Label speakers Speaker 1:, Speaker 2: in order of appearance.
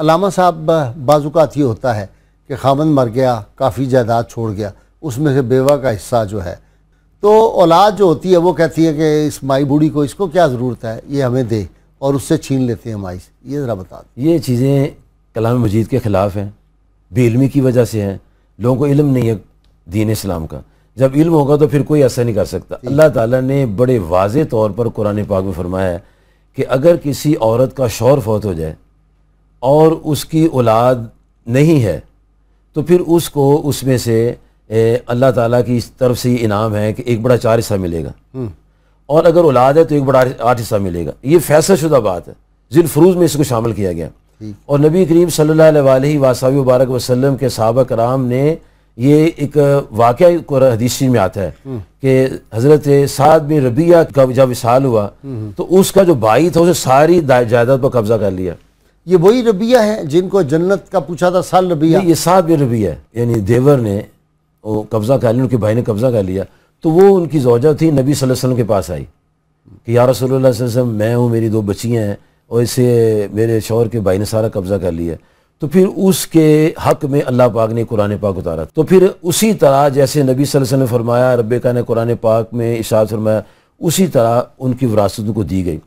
Speaker 1: अलामा साहब बाजूकात ये होता है कि खामन मर गया काफ़ी जायदाद छोड़ गया उसमें से बेवा का हिस्सा जो है तो औलाद जो होती है वो कहती है कि इस माई बूढ़ी को इसको क्या ज़रूरत है ये हमें दे और उससे छीन लेते हैं माई ये ज़रा बता दें ये
Speaker 2: चीज़ें कलाम मजीद के ख़िलाफ़ हैं बेलमी की वजह से हैं लोगों को इलम नहीं है दीन इस्लाम का जब इल्म होगा तो फिर कोई ऐसा नहीं कर सकता अल्लाह ताला ने बड़े वाज तौर पर कुरान पाक में फरमाया है कि अगर किसी औरत का शौर फौत हो जाए और उसकी औलाद नहीं है तो फिर उसको उसमें से अल्लाह ताला की इस तरफ से इनाम है कि एक बड़ा चार हिस्सा मिलेगा हम्म। और अगर औलाद है तो एक बड़ा आठ हिस्सा मिलेगा ये फैसला शुदा बात है जिन फ्रूज में इसको शामिल किया गया और नबी करीम सल्ला वबारक वसलम के सबक राम ने ये एक वाक़ हदीसी में आता है हम्म। कि हज़रत साद में रबिया का जब विशाल हुआ हम्म। तो उसका जो भाई था उसे सारी जायदाद पर कब्ज़ा कर लिया ये वही रबिया है जिनको जन्नत का पूछा था साल रबिया ये ये रबिया यानी देवर ने वो कब्ज़ा कर लिया उनके भाई ने कब्ज़ा कर लिया तो वो उनकी जौजा थी नबी वसल्लम के पास आई कि या रसोल्ला मैं हूँ मेरी दो बच्चियाँ हैं और इसे मेरे शोहर के भाई ने सारा कब्ज़ा कर लिया तो फिर उसके हक में अल्लाह पाक ने कुरान पाक उतारा तो फिर उसी तरह जैसे नबी वसल्लम ने फरमाया रब का ने कुरान पाक में इशाद फरमाया उसी तरह उनकी विरासत को दी गई